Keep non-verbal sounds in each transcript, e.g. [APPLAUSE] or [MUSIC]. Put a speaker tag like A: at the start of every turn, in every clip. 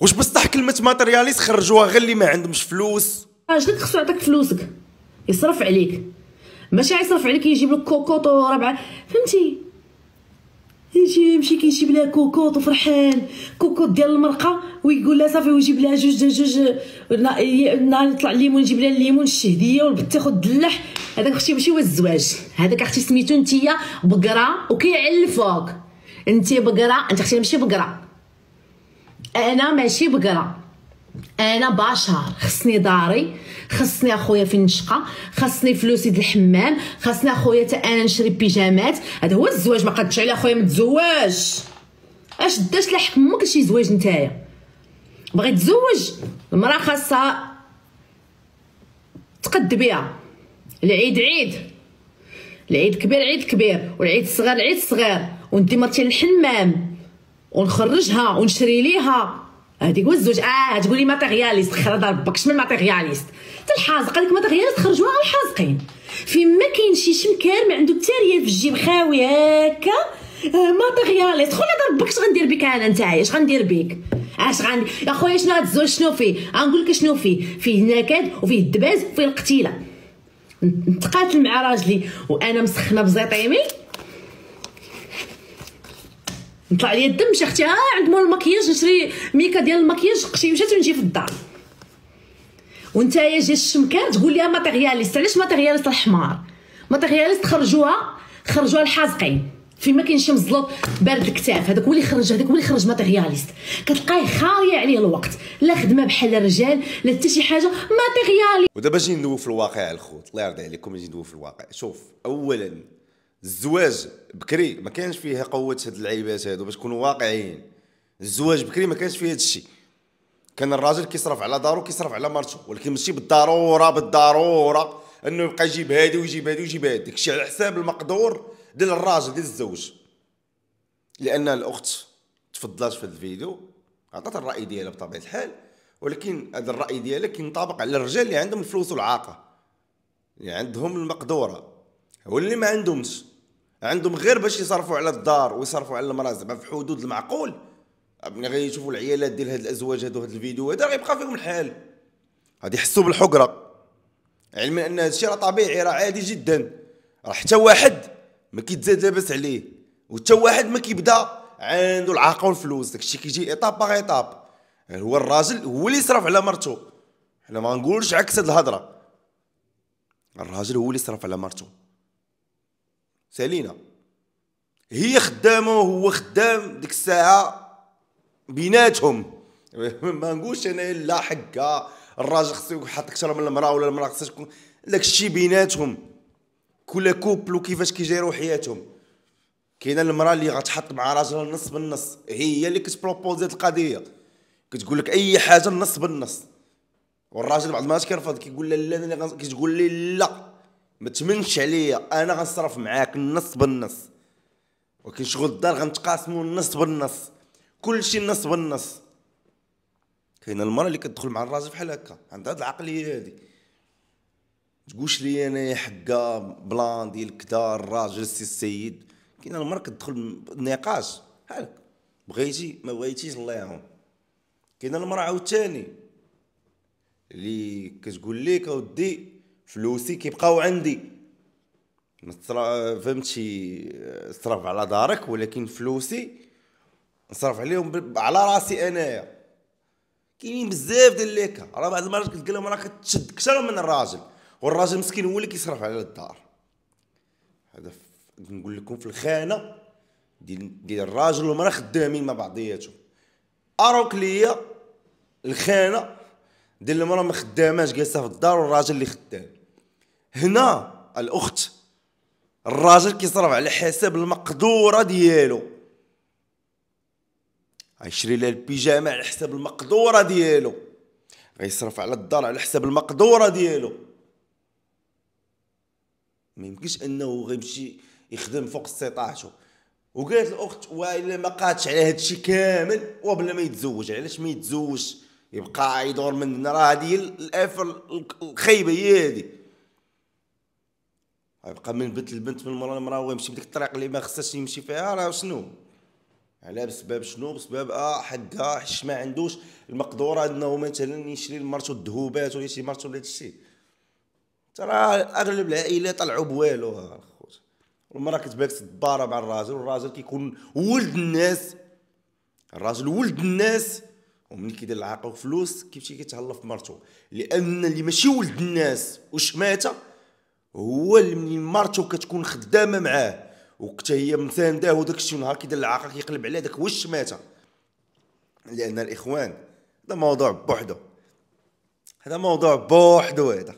A: واش بصح كلمه ماترياليست خرجوها غير اللي ما عندهمش فلوس
B: راجلك آه، خصو يعطيك فلوسك يصرف عليك ماشي يصرف عليك يجيب لك كوكوط وربعه فهمتي يجي يمشي كيجيب لها كوكوط وفرحان كوكوط ديال المرقه ويقول لها صافي ويجيب لها جوج جوج نهار يطلع الليمون يجيب لها الليمون الشهديه والبت تاخذ دلح هذاك اختي ماشي هو الزواج هذاك اختي سميتو انتيا بقره وكيعلفوك انتي بقره انت اختي ماشي بقره انا ماشي بقره انا بشر خصني داري خصني اخويا فين نشقى خصني فلوسي د الحمام خصني اخويا تا انا نشري بيجامات هذا هو الزواج ما قدش على اخويا متزوج اش داش لحق امك شي زواج نتايا بغيت تزوج المراه خاصها تقد بها العيد عيد العيد كبير عيد كبير والعيد الصغير عيد صغير وانت مرتي للحمام ونخرجها ونشري ليها هذيك والزوج الزوج اه تقولي ماتيرياليست خرج ربك شمن ماتيرياليست حتى الحازق هذيك ماتيرياليست خرجوها على الحازقين فين ما كاين شي شمكار ما عنده ريال في الجيب خاوي هكا آه، ماتيرياليست خويا ربك اش غندير بك انا نتايا اش غندير بك اش غندير يا خويا شنو هاد الزوج شنو فيه غنقول لك شنو فيه فيه النكد وفيه الدباز وفيه القتيله نتقاتل مع راجلي وانا مسخنه بزيطيمي نطلع ليا الدم مشى اختي ها عند مول المكياج نشري ميكا ديال المكياج قشي مشات ونجي في الدار وانت يا جي الشمكار تقول ليها ماتيرياليست علاش ماتيرياليست الحمار ماتيرياليست خرجوها خرجوها الحازقين في ما كاين شي مزلوط بارد الكتاف هذاك هو اللي خرج هذاك هو اللي خرج ماتيرياليست كتلقاه خاويه عليه الوقت لا خدمه بحال الرجال لا حتى شي حاجه ماتيرياليست
A: ودابا جي ندوي في الواقع الخوت الله يرضي عليكم جي ندوي في الواقع شوف اولا الزواج بكري ما كانش فيه قوه هاد اللعيبات هادو باش نكونوا واقعيين الزواج بكري ما كانش فيه هاد الشيء كان الراجل كيصرف على دارو كيصرف على مرتو ولكن ماشي بالضروره بالضروره انه يبقى يجيب هادي ويجيب هادي ويجيب هادي داكشي على حساب المقدور ديال الراجل ديال الزوج لان الاخت تفضلات في هذا الفيديو عطات الراي ديالها بطبيعه الحال ولكن هذا الراي ديالها كينطبق على الرجال اللي عندهم الفلوس والعاقه اللي عندهم المقدوره واللي ما عندهمش عندهم غير باش يصرفوا على الدار ويصرفوا على المراه زعما في حدود المعقول ملي غيشوفوا العيالات ديال هاد الازواج هادو هاد الفيديو هذا غيبقى فيهم الحال غادي يحسوا بالحقره علما ان الشيء راه طبيعي راه عادي جدا راه حتى واحد ما كيتزاد لاباس عليه وحتى واحد ما كيبدا عنده العاقه والفلوس داكشي كيجي ايطاب باغ ايطاب هو الراجل هو اللي يصرف على مرتو حنا ما نقولش عكس هاد الهضره الراجل هو اللي يصرف على مرتو سالينا هي خدامه وهو خدام ديك الساعه بيناتهم [LAUGHS] ما نقولش انا لا حقا الراجل خصو يحط اكثر من المراه ولا المراه خصها تكون داكشي بيناتهم كل كوبل وكيفاش كيجيروا حياتهم كاينه المراه اللي غتحط مع راجلها النص بالنص هي اللي كتبروبوزي القضيه كتقول لك اي حاجه النص بالنص والراجل بعض المرات كيرفض كيقول لها لا انا كتقول لي لا ما تمنش عليا انا غنصرف معاك النص بالنص ولكن شغل الدار غنتقاسموا النص بالنص كلشي النص بالنص كاينه المراه اللي كتدخل مع الراجل بحال هكا عندها هاد العقليه هادي تقولش لي انا حقا بلان ديال كدا الراجل السي السيد كاينه المراه كتدخل نقاش هل بغيتي ما بغيتيش الله يعاون كاينه المراه عاوتاني اللي كتقول لك اودي فلوسي كيبقاو عندي فهمتي صرف على دارك ولكن فلوسي نصرف عليهم على راسي انايا كاينين بزاف ديال ليكا راه بعض المرات كنت لهم راه كتشد كثر من الراجل والراجل مسكين هو اللي كيصرف على الدار هذا نقول لكم في الخانه ديال ديال الراجل والمراه خدامين مع بعضياتهم اروك ليا الخانه ديال المراه ما خداماش جالسه في الدار والراجل اللي خدام هنا الاخت الراجل كيصرف على حساب المقدوره ديالو غيشري لها البيجامه على حساب المقدوره ديالو غيصرف على الدار على حساب المقدوره ديالو ما يمكنش انه غيمشي يخدم فوق استطاعته وقالت الاخت والا ما قاتش على هذا الشيء كامل وبلا ما يتزوج علاش ما يتزوجش يبقى يدور من هنا راه هذه الافر الخايبه هي هذه يبقى من بنت لبنت من مرة هو ويمشي بديك الطريق اللي ما خصهاش يمشي فيها آه، راه شنو على بسبب شنو بسبب اه حقها حش ما عندوش المقدوره انه مثلا يشري لمرته الذهوبات ولا شي مرته ولا هادشي ترى اغلب العائله طلعوا بوالو اخوت المراه كتبان تدبارة مع الراجل والراجل كيكون ولد الناس الراجل ولد الناس ومن كيدير العاقه وفلوس كيمشي كيتهلا في مرته لان اللي ماشي ولد الناس وشماته هو اللي من مرته كتكون خدامه معاه وكتا هي مسانداه وداك الشيء نهار كيدير العاقه كيقلب عليها داك وش ماتها لان الاخوان هذا موضوع بوحدو هذا موضوع بوحدو هذا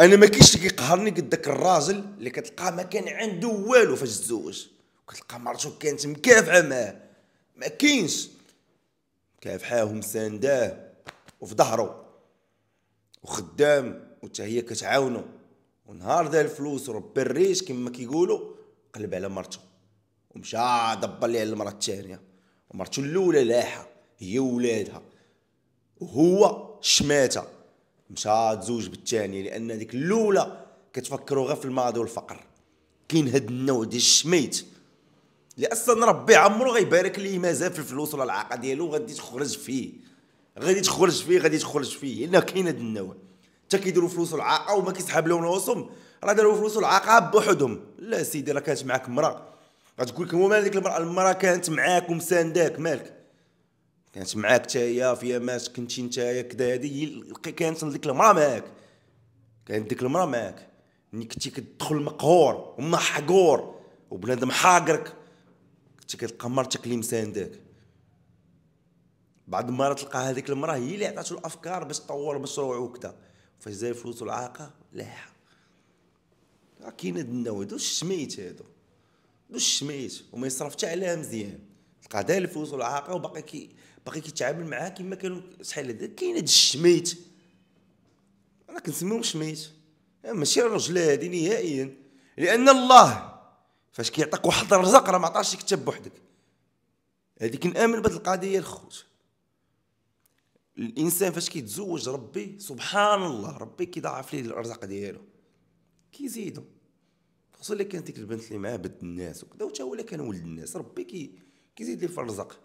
A: انا ما كاينش اللي كيقهرني قد داك الراجل اللي كتلقاه ما كان عنده والو فاش تزوج كتلقى مرته كانت مكافحه معاه ما كاينش كافحاه ومسانداه وفي ظهره وخدام وتا هي كتعاونو ونهار دار الفلوس وربي الريش كما كيقولوا قلب على مرته ومشى دبر ليه على المراه الثانيه مرته الاولى لاحه هي ولادها وهو شماتها مشى تزوج بالثانيه لان ديك الاولى كتفكروا غير في الماضي والفقر كاين هاد النوع ديال الشميت اللي اصلا ربي عمرو غيبارك ليه مازال في الفلوس ولا العاقه ديالو غادي تخرج فيه غادي تخرج فيه غادي تخرج فيه لان كاين هاد النوع حتى كيديروا فلوسو العاقه وما كيسحب لهم راسهم راه داروا فلوسو العاقه بوحدهم لا سيدي راه كانت معاك مرا غتقول لك مال ديك المراه المراه كانت معاك ومسانداك مالك كانت معاك حتى هي في يامات كنتي نتايا كدا هادي كانت ديك المراه معاك كانت ديك المراه معاك ملي كنتي كتدخل مقهور ومحقور وبنادم حاقرك كنتي كتلقى مرتك اللي مسانداك بعد المرات تلقى هذيك المراه هي اللي عطاتو الافكار باش طور مشروعو وكذا فاش فلوس العاقه لاحه كاين هاد النوع دوز الشميت هادو دوز الشميت وما يصرف حتى عليها مزيان تلقى داير الفلوس والعاقه وباقي كي باقي كيتعامل معاها كما كانوا شحال هذا كاين هاد الشميت انا كنسميهم شميت أه، ماشي الرجل هادي نهائيا لان الله فاش كيعطيك واحد الرزق راه ما عطاش حتى بوحدك هذه كنامن بهاد القضيه الخوت الانسان فاش كيتزوج ربي سبحان الله ربي كيضاعف ليه الارزاق ديالو كيزيدو خصوصا الا كانت ديك البنت اللي معاه بنت الناس وكذا وتا هو الا كان ولد الناس ربي كي كيزيد ليه في الرزق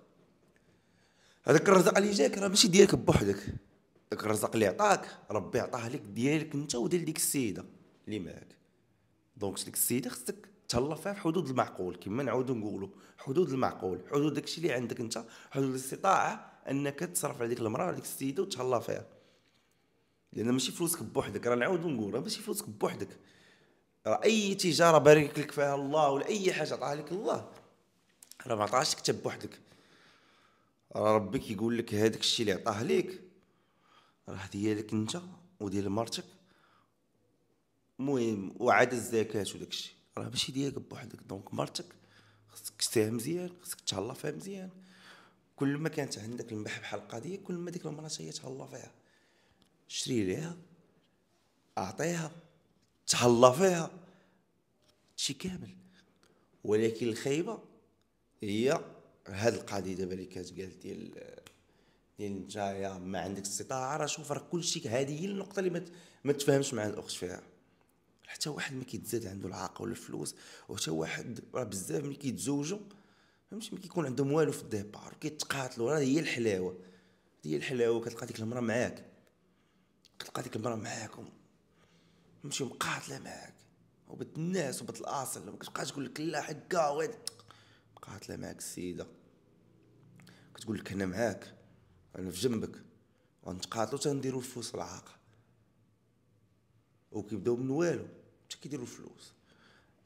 A: هذاك الرزق اللي جاك راه ماشي ديالك بوحدك داك الرزق اللي عطاك ربي عطاه لك ديالك انت وديال ديك السيده اللي معاك دونك ديك السيده خصك تهلا فيها في حدود المعقول كما نعاودو نقولو حدود المعقول حدود داكشي اللي عندك انت حدود الاستطاعه انك تصرف على ديك المراه ديك السيده وتهلا فيها لان ماشي فلوسك بوحدك راه نعاود نقول راه ماشي فلوسك بوحدك راه اي تجاره بارك لك فيها الله ولا اي حاجه عطاها لك الله راه ما عطاهاش كتب بوحدك راه ربي كيقول لك هذاك الشيء اللي عطاه ليك راه ديالك انت وديال مرتك المهم وعاد الزكاه وداك الشيء راه ماشي ديالك بوحدك دونك مرتك خصك تساهم مزيان خصك تهلا فيها مزيان كل ما كانت عندك المباح بحال القضيه كل ما ديك المراه هي تهلا فيها شري ليها اعطيها تهلا فيها هادشي كامل ولكن الخايبه هي هاد القضيه دابا اللي كتقال ديال ديال نتايا ما عندك استطاعه راه شوف راه كلشي هذه هي النقطه اللي مت ما تفهمش مع الاخت فيها حتى واحد ما كيتزاد عنده العاقه ولا الفلوس وحتى واحد راه بزاف ملي كيتزوجوا فهمتي ملي كيكون عندهم والو في الديبار كيتقاتلوا راه هي الحلاوه هي الحلاوه كتلقى ديك المراه معاك كتلقى ديك المراه معاكم فهمتي مقاتله معاك وبنت الناس وبنت الاصل ما كتبقاش تقول لك لا حكا ويد مقاتله معاك السيده كتقول لك انا معاك انا في جنبك غنتقاتلوا تنديروا الفلوس العاقه وكيبداو من والو حتى كيديروا الفلوس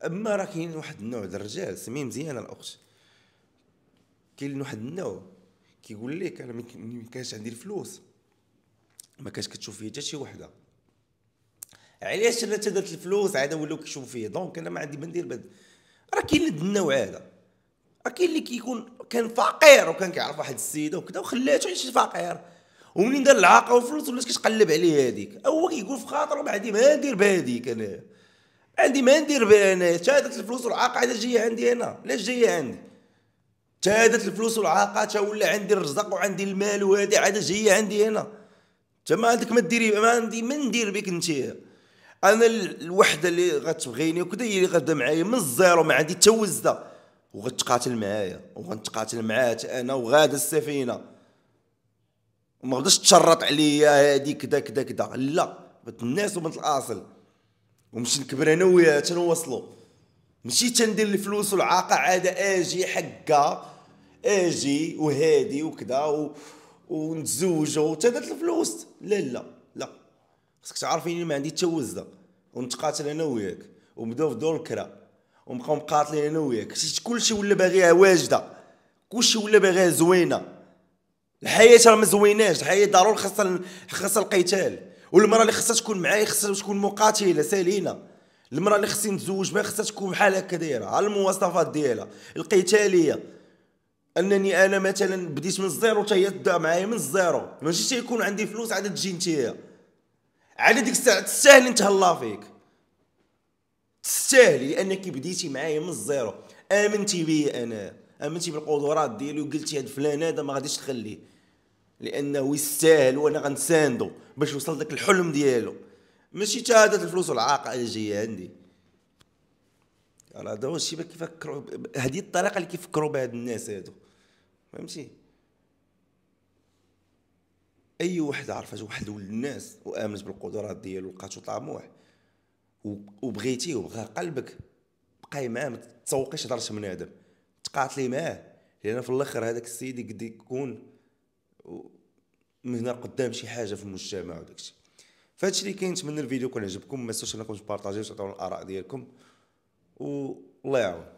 A: اما راه كاين واحد النوع د الرجال سميه مزيان الاخت كاين واحد النوع كيقول لك انا ما كانش عندي الفلوس ما كانش كتشوف فيا حتى شي وحده علاش انا تدرت الفلوس عاد ولاو كيشوفوا فيا دونك انا ما عندي ما ندير بد راه كاين هاد النوع هذا راه كاين اللي كيكون كان فقير وكان كيعرف واحد السيده وكذا وخلاته يعيش فقير ومنين دار العاقه والفلوس ولات كتقلب عليه هذيك هو كيقول في خاطره ما عندي ما ندير بهذيك انا عندي ما ندير بها انا تادت الفلوس والعاقه عاد جايه عندي انا علاش جايه عندي تهادت الفلوس والعاقات ولا عندي الرزق وعندي المال وهذه عاد جايه عندي هنا انت ما عندك ما ديري ما عندي ما ندير بك انت انا الوحده اللي غتبغيني وكذا هي اللي غادا معايا من الزيرو ما عندي حتى وزده وغتقاتل معايا وغنتقاتل معاها انا وغادا السفينه وما غاديش تشرط عليا هادي كدا كدا كدا لا بنت الناس وبنت الاصل ومشي نكبر انا وياها تنوصلوا ماشي تندير الفلوس والعاقه عاد اجي حقها اجي وهادي وكذا ونتزوجوا وتدات الفلوس لا لا لا خصك تعرفيني ما عندي حتى وزده ونتقاتل انا وياك ونبداو في دور الكرا ونبقاو مقاتلين انا وياك كلشي ولا باغيها واجده كلشي ولا باغيها زوينه الحياه راه ما زويناش الحياه ضروري خاصها خاصها القتال والمراه اللي خاصها تكون معايا خاصها تكون مقاتله سالينا المراه اللي خصني نتزوج بها خاصها تكون بحال هكا دايره على المواصفات ديالها القتاليه انني انا مثلا بديت من الزيرو حتى هي تبدا معايا من الزيرو ماشي تيكون عندي فلوس عاد تجي انت على ديك الساعه تستاهلي نتهلا فيك تستاهلي لانك بديتي معايا من الزيرو امنتي بي انا امنتي بالقدرات ديالي وقلتي هاد فلان هذا ما غاديش تخليه لانه يستاهل وانا غنساندو باش يوصل داك الحلم ديالو ماشي حتى هاد الفلوس والعاقه اللي جايه عندي راه هذا هو الشيء كيفكروا هذه الطريقه اللي كيفكروا بها الناس هادو فهمتي اي واحد عرفت واحد ولد الناس وامنت بالقدرات ديالو لقاتو طموح وبغيتيه وبغى قلبك بقاي معاه ما تسوقيش هضرش من ادم تقاتلي معاه لان في الاخر هذاك السيد قد يكون من هنا قدام شي حاجه في المجتمع وداكشي فهادشي اللي كاين نتمنى الفيديو يكون عجبكم ما تنساوش انكم تبارطاجيو وتعطيو الاراء ديالكم والله يعاون